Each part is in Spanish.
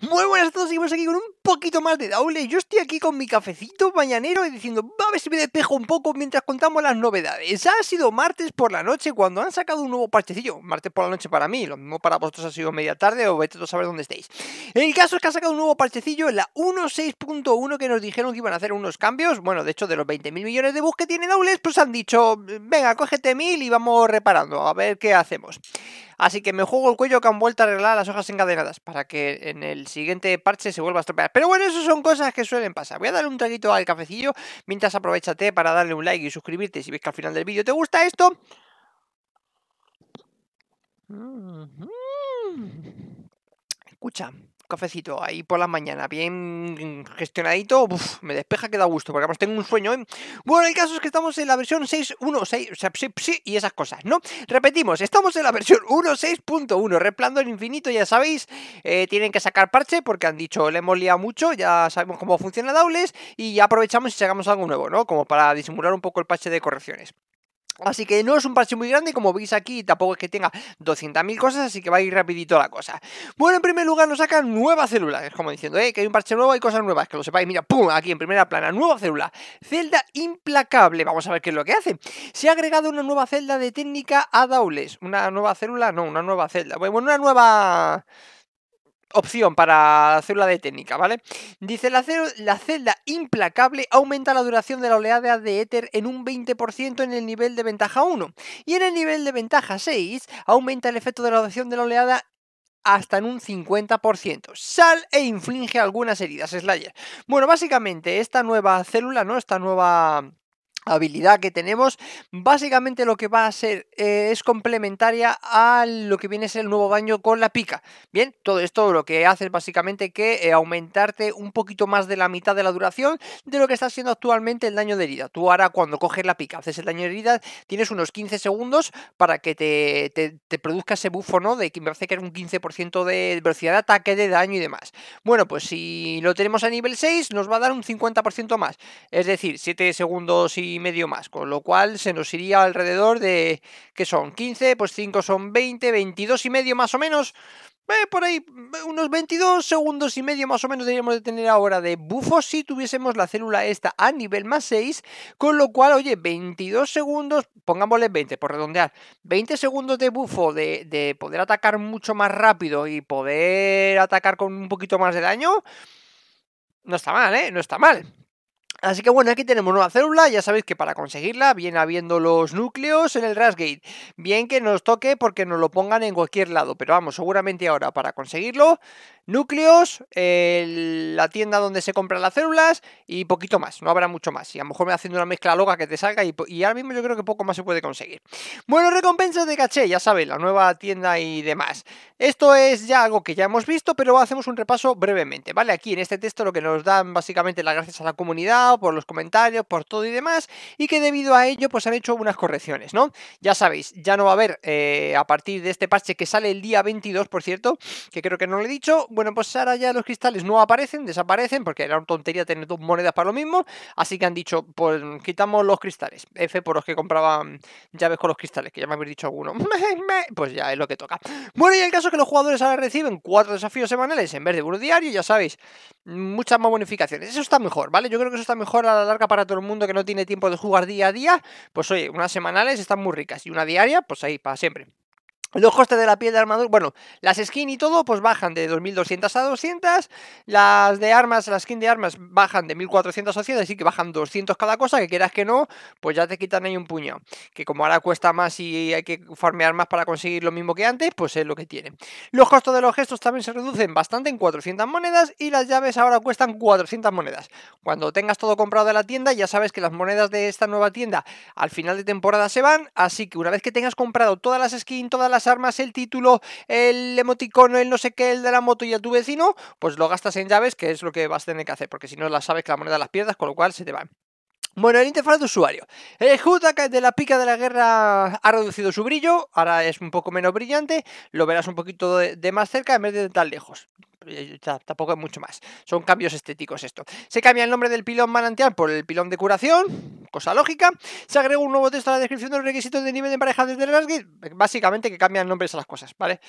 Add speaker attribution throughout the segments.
Speaker 1: Muy buenas a todos, seguimos aquí con un poquito más de Daule. Yo estoy aquí con mi cafecito mañanero y diciendo, a ver si me despejo un poco mientras contamos las novedades. Ha sido martes por la noche cuando han sacado un nuevo parchecillo. Martes por la noche para mí, lo mismo para vosotros ha sido media tarde o vete a saber dónde estáis El caso es que ha sacado un nuevo parchecillo, la 1.6.1 que nos dijeron que iban a hacer unos cambios. Bueno, de hecho, de los 20.000 millones de bugs que tiene dobles pues han dicho, venga, cógete mil y vamos reparando, a ver qué hacemos. Así que me juego el cuello que han vuelto a arreglar las hojas encadenadas para que en el siguiente parche se vuelva a estropear. Pero bueno, eso son cosas que suelen pasar. Voy a darle un traguito al cafecillo mientras aprovechate para darle un like y suscribirte si ves que al final del vídeo te gusta esto. Escucha, cafecito ahí por la mañana, bien gestionadito, me despeja que da gusto, porque además tengo un sueño. ¿eh? Bueno, el caso es que estamos en la versión 6.1.6, y esas cosas, ¿no? Repetimos, estamos en la versión 1.6.1, el Infinito, ya sabéis, eh, tienen que sacar parche porque han dicho, le hemos liado mucho, ya sabemos cómo funciona Daules, y ya aprovechamos y sacamos algo nuevo, ¿no? Como para disimular un poco el parche de correcciones. Así que no es un parche muy grande, como veis aquí tampoco es que tenga 200.000 cosas, así que va a ir rapidito la cosa. Bueno, en primer lugar nos sacan nuevas células, es como diciendo, eh, que hay un parche nuevo, hay cosas nuevas, que lo sepáis, mira, pum, aquí en primera plana, nueva célula, celda implacable, vamos a ver qué es lo que hace. Se ha agregado una nueva celda de técnica a Daules, una nueva célula, no, una nueva celda, bueno, una nueva opción para la célula de técnica, ¿vale? Dice, la, celda implacable aumenta la duración de la oleada de éter en un 20% en el nivel de ventaja 1 y en el nivel de ventaja 6 aumenta el efecto de la duración de la oleada hasta en un 50%. Sal e inflige algunas heridas, Slayer. Bueno, básicamente esta nueva célula, ¿no? Esta nueva habilidad que tenemos, básicamente lo que va a ser eh, es complementaria a lo que viene a ser el nuevo baño con la pica. Bien, todo esto lo que hace es básicamente que eh, aumentarte un poquito más de la mitad de la duración de lo que está siendo actualmente el daño de herida. Tú ahora cuando coges la pica, haces el daño de herida, tienes unos 15 segundos para que te, produzca ese bufo, ¿no? De que me parece que era un 15% de velocidad de ataque, de daño y demás. Bueno, pues si lo tenemos a nivel 6, nos va a dar un 50% más. Es decir, 7 segundos y medio más, con lo cual se nos iría alrededor de, que son? 15, pues 5 son 20, 22 y medio más o menos. Eh, por ahí, eh, unos 22 segundos y medio más o menos deberíamos de tener ahora de bufo si tuviésemos la célula esta a nivel más 6, con lo cual, oye, 22 segundos, pongámosle 20 por redondear, 20 segundos de bufo de, de poder atacar mucho más rápido y poder atacar con un poquito más de daño, no está mal, ¿eh? No está mal. Así que bueno, aquí tenemos nueva célula, ya sabéis que para conseguirla viene habiendo los núcleos en el Rasgate. Bien que nos toque porque nos lo pongan en cualquier lado, pero vamos, seguramente ahora para conseguirlo, núcleos, la tienda donde se compran las células y poquito más, no habrá mucho más. Y a lo mejor me haciendo una mezcla loca que te salga y, y, ahora mismo yo creo que poco más se puede conseguir. Bueno, recompensas de caché, ya sabéis, la nueva tienda y demás. Esto es ya algo que ya hemos visto, pero hacemos un repaso brevemente, ¿vale? Aquí en este texto lo que nos dan básicamente las gracias a la comunidad, por los comentarios, por todo y demás, y que debido a ello pues han hecho unas correcciones, ¿no? Ya sabéis, ya no va a haber eh, a partir de este parche que sale el día 22, por cierto, que creo que no lo he dicho, bueno, pues ahora ya los cristales no aparecen, desaparecen, porque era una tontería tener dos monedas para lo mismo, así que han dicho, pues quitamos los cristales, F por los que compraban llaves con los cristales, que ya me habéis dicho alguno, pues ya es lo que toca. Bueno, y el caso es que los jugadores ahora reciben cuatro desafíos semanales en vez de uno diario, ya sabéis, muchas más bonificaciones. Eso está mejor, ¿vale? Yo creo que eso está mejor a la larga para todo el mundo que no tiene tiempo de jugar día a día. Pues oye, unas semanales están muy ricas y una diaria, pues ahí, para siempre. Los costes de la piel de armadura, bueno, las skins y todo, pues bajan de 2200 a 200. Las de armas, las skin de armas bajan de 1400 a 100, así que bajan 200 cada cosa. Que quieras que no, pues ya te quitan ahí un puño. Que como ahora cuesta más y hay que farmear más para conseguir lo mismo que antes, pues es lo que tiene. Los costos de los gestos también se reducen bastante en 400 monedas. Y las llaves ahora cuestan 400 monedas. Cuando tengas todo comprado de la tienda, ya sabes que las monedas de esta nueva tienda al final de temporada se van. Así que una vez que tengas comprado todas las skins, todas las armas, el título, el emoticono, el no sé qué, el de la moto y a tu vecino, pues lo gastas en llaves, que es lo que vas a tener que hacer, porque si no las sabes que la moneda las pierdas, con lo cual se te van. Bueno, el interfaz de usuario. El HUD de la pica de la guerra ha reducido su brillo, ahora es un poco menos brillante, lo verás un poquito de, de más cerca en vez de tan lejos eh, tampoco es mucho más. Son cambios estéticos esto. Se cambia el nombre del pilón manantial por el pilón de curación cosa lógica. Se agrega un nuevo texto a la descripción de los requisitos de nivel de pareja desde básicamente que cambian nombres a las cosas, ¿vale?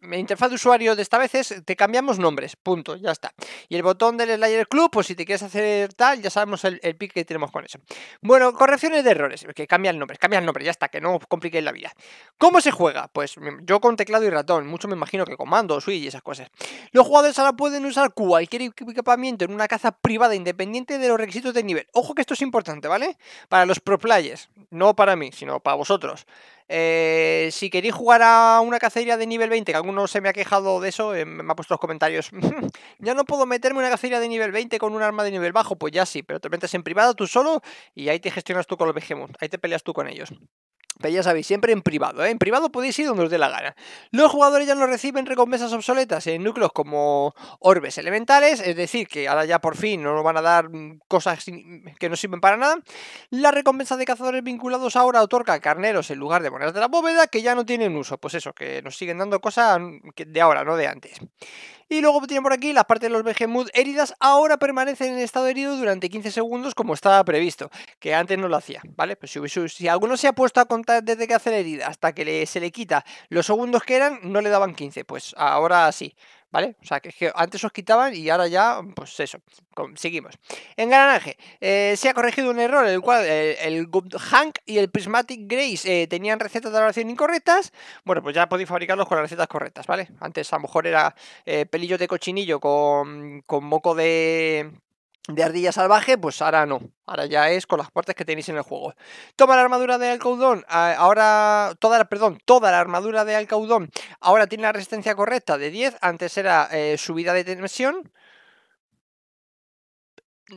Speaker 1: mi interfaz de usuario de esta vez es te cambiamos nombres, punto, ya está. Y el botón del Slider Club, pues si te quieres hacer tal, ya sabemos el, el pick que tenemos con eso. Bueno, correcciones de errores, que cambian nombres, cambian nombres, ya está, que no os compliquéis la vida. ¿Cómo se juega? Pues mm, yo con teclado y ratón, mucho me imagino que con mando, switch y esas cosas. Los jugadores ahora pueden usar cualquier equipamiento en una caza privada independiente de los requisitos de nivel. Ojo que esto es importante, ¿vale? Para los pro players, no para mí, sino para vosotros. Eh, si queréis jugar a una cacería de nivel 20, que alguno se me ha quejado de eso, eh, me ha puesto los comentarios, ya no puedo meterme una cacería de nivel 20 con un arma de nivel bajo, pues ya sí, pero te metes en privada tú solo y ahí te gestionas tú con los behemoth, ahí te peleas tú con ellos. Pero ya sabéis, siempre en privado, ¿eh? En privado podéis ir donde os dé la gana. Los jugadores ya no reciben recompensas obsoletas en núcleos como orbes elementales, es decir, que ahora ya por fin no nos van a dar mm, cosas que no sirven para nada. La recompensa de cazadores vinculados ahora otorga carneros en lugar de monedas de la bóveda que ya no tienen uso. Pues eso, que nos siguen dando cosas de ahora, no de antes. Y luego tiene por aquí las partes de los Behemoth heridas ahora permanecen en estado herido durante 15 segundos como estaba previsto, que antes no lo hacía, ¿vale? Pues si, alguno se ha puesto a contar desde que hace la herida hasta que se le quita los segundos que eran, no le daban 15, pues ahora sí. ¿vale? O sea, que, que antes os quitaban y ahora ya, pues eso, conseguimos seguimos. Engranaje. Eh, se ha corregido un error, en el cual eh, el, Hank y el Prismatic Grace eh, tenían recetas de elaboración incorrectas. Bueno, pues ya podéis fabricarlos con las recetas correctas, ¿vale? Antes a lo mejor era pelillo de cochinillo con, con moco de de ardilla salvaje, pues ahora no. Ahora ya es con las partes que tenéis en el juego. Toma la armadura de Alcaudón. Ah, ahora, toda perdón, toda la armadura de Alcaudón. Ahora tiene la resistencia correcta de 10. Antes era eh, subida de tensión.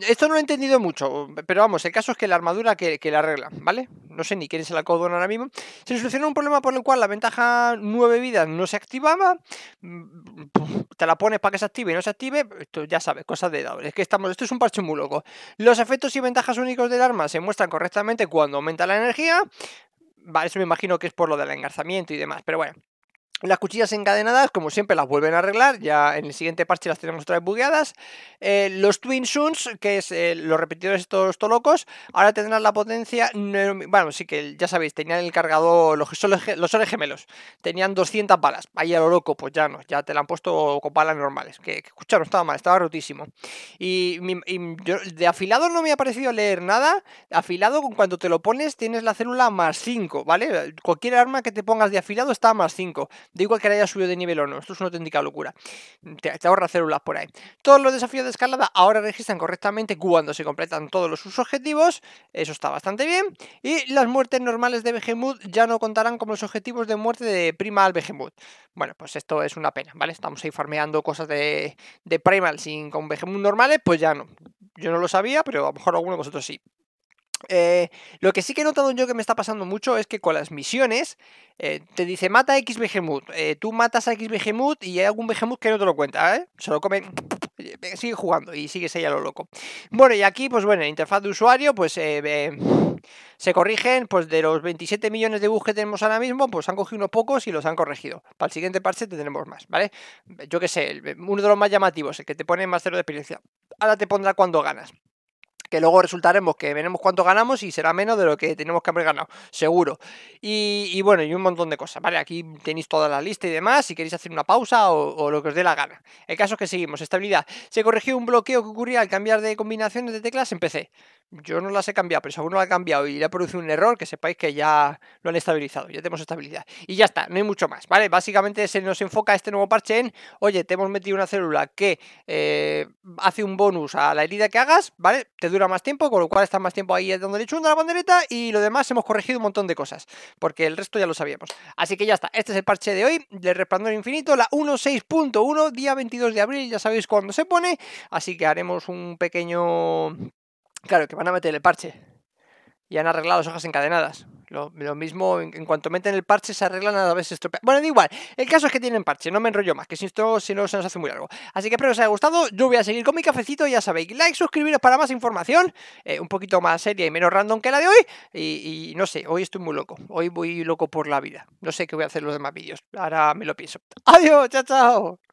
Speaker 1: Esto no lo he entendido mucho, pero vamos, el caso es que la armadura que, la arregla, ¿vale? No sé ni quién se la codona ahora mismo. Se soluciona un problema por el cual la ventaja 9 vidas no se activaba. Mm, te la pones para que se active y no se active. Esto ya sabes, cosas de doble. que estamos, esto es un parche muy loco. Los efectos y ventajas únicos del arma se muestran correctamente cuando aumenta la energía. Vale, eso me imagino que es por lo del engarzamiento y demás, pero bueno. Las cuchillas encadenadas, como siempre, las vuelven a arreglar. Ya en el siguiente parche las tenemos otra vez bugueadas. Eh, los Twin Suns, que es eh, los repetidores estos tolocos, ahora tendrán la potencia. Bueno, sí que ya sabéis, tenían el cargador, los soles, los gemelos, tenían 200 balas. Ahí a lo loco, pues ya no, ya te la han puesto con balas normales. Que, que escucha, no estaba mal, estaba rotísimo. Y, de afilado no me ha parecido leer nada. Afilado, con te lo pones, tienes la célula más 5, ¿vale? Cualquier arma que te pongas de afilado está más 5. Da igual que haya subido de nivel o no, esto es una auténtica locura. Te, ahorra células por ahí. Todos los desafíos de escalada ahora registran correctamente cuando se completan todos los sus objetivos, eso está bastante bien. Y las muertes normales de Behemoth ya no contarán como los objetivos de muerte de Primal Behemoth. Bueno, pues esto es una pena, ¿vale? Estamos ahí farmeando cosas de, de Primal sin con Behemoth normales, pues ya no. Yo no lo sabía, pero a lo mejor alguno de vosotros sí. Eh, lo que sí que he notado yo que me está pasando mucho es que con las misiones eh, te dice mata a X Behemoth, eh, tú matas a X Behemoth y hay algún Behemoth que no te lo cuenta, ¿eh? Se lo comen sigue jugando y sigue ahí lo loco. Bueno, y aquí, pues bueno, en interfaz de usuario, pues se corrigen, pues de los 27 millones de bugs que tenemos ahora mismo, pues han cogido unos pocos y los han corregido. Para el siguiente parche tendremos más, ¿vale? Yo qué sé, uno de los más llamativos, el que te pone más cero de experiencia. Ahora te pondrá cuando ganas que luego resultaremos que veremos cuánto ganamos y será menos de lo que tenemos que haber ganado, seguro. Y, bueno, y un montón de cosas, ¿vale? Aquí tenéis toda la lista y demás, si queréis hacer una pausa o, lo que os dé la gana. El caso es que seguimos, estabilidad. Se corrigió un bloqueo que ocurría al cambiar de combinaciones de teclas en PC. Yo no las he cambiado, pero si alguno la ha cambiado y le ha producido un error, que sepáis que ya lo han estabilizado, ya tenemos estabilidad. Y ya está, no hay mucho más, ¿vale? Básicamente se nos enfoca este nuevo parche en, oye, te hemos metido una célula que eh, hace un bonus a la herida que hagas, ¿vale? Te duele más tiempo, con lo cual está más tiempo ahí dándole chunda a la bandereta y lo demás hemos corregido un montón de cosas, porque el resto ya lo sabíamos. Así que ya está, este es el parche de hoy, de Resplandor Infinito, la 1.6.1, día 22 de abril, ya sabéis cuándo se pone, así que haremos un pequeño... Claro, que van a meter el parche. Y han arreglado las hojas encadenadas. Lo, mismo, en, cuanto meten el parche se arreglan a la vez se Bueno, da igual. El caso es que tienen parche, no me enrollo más, que si esto si no se nos hace muy largo. Así que espero que os haya gustado. Yo voy a seguir con mi cafecito, ya sabéis. Like, suscribiros para más información. Eh, un poquito más seria y menos random que la de hoy. Y, no sé, hoy estoy muy loco. Hoy voy loco por la vida. No sé qué voy a hacer los demás vídeos. Ahora me lo pienso. Adiós, chao, chao.